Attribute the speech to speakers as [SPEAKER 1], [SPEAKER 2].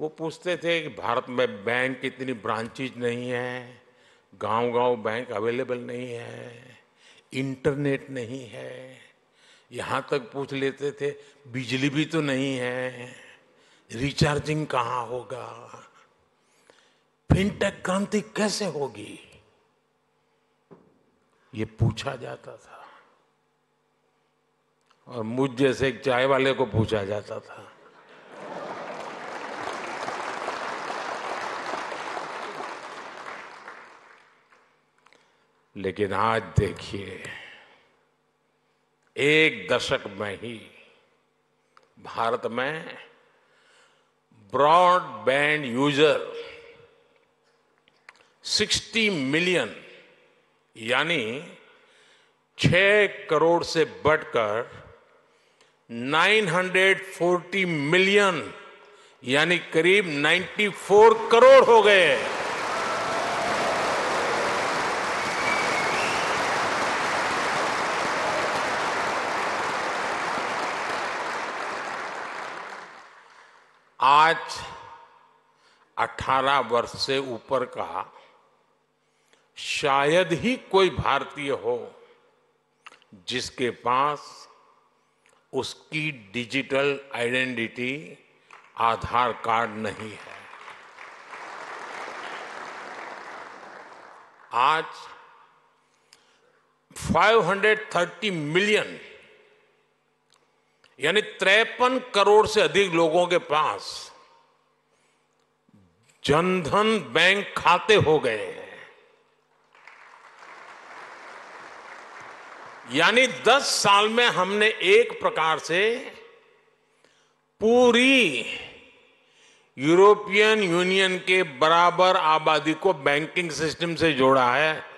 [SPEAKER 1] वो पूछते थे कि भारत में बैंक इतनी ब्रांचेज नहीं है गांव गांव बैंक अवेलेबल नहीं है इंटरनेट नहीं है यहाँ तक पूछ लेते थे बिजली भी तो नहीं है रिचार्जिंग कहाँ होगा फिनटेक क्रांति कैसे होगी ये पूछा जाता था और मुझ जैसे एक चाय वाले को पूछा जाता था लेकिन आज देखिए एक दशक में ही भारत में ब्रॉडबैंड यूजर 60 मिलियन यानी 6 करोड़ से बढ़कर 940 मिलियन यानी करीब 94 करोड़ हो गए आज 18 वर्ष से ऊपर का शायद ही कोई भारतीय हो जिसके पास उसकी डिजिटल आइडेंटिटी आधार कार्ड नहीं है आज 530 मिलियन यानी त्रेपन करोड़ से अधिक लोगों के पास जनधन बैंक खाते हो गए हैं यानी 10 साल में हमने एक प्रकार से पूरी यूरोपियन यूनियन के बराबर आबादी को बैंकिंग सिस्टम से जोड़ा है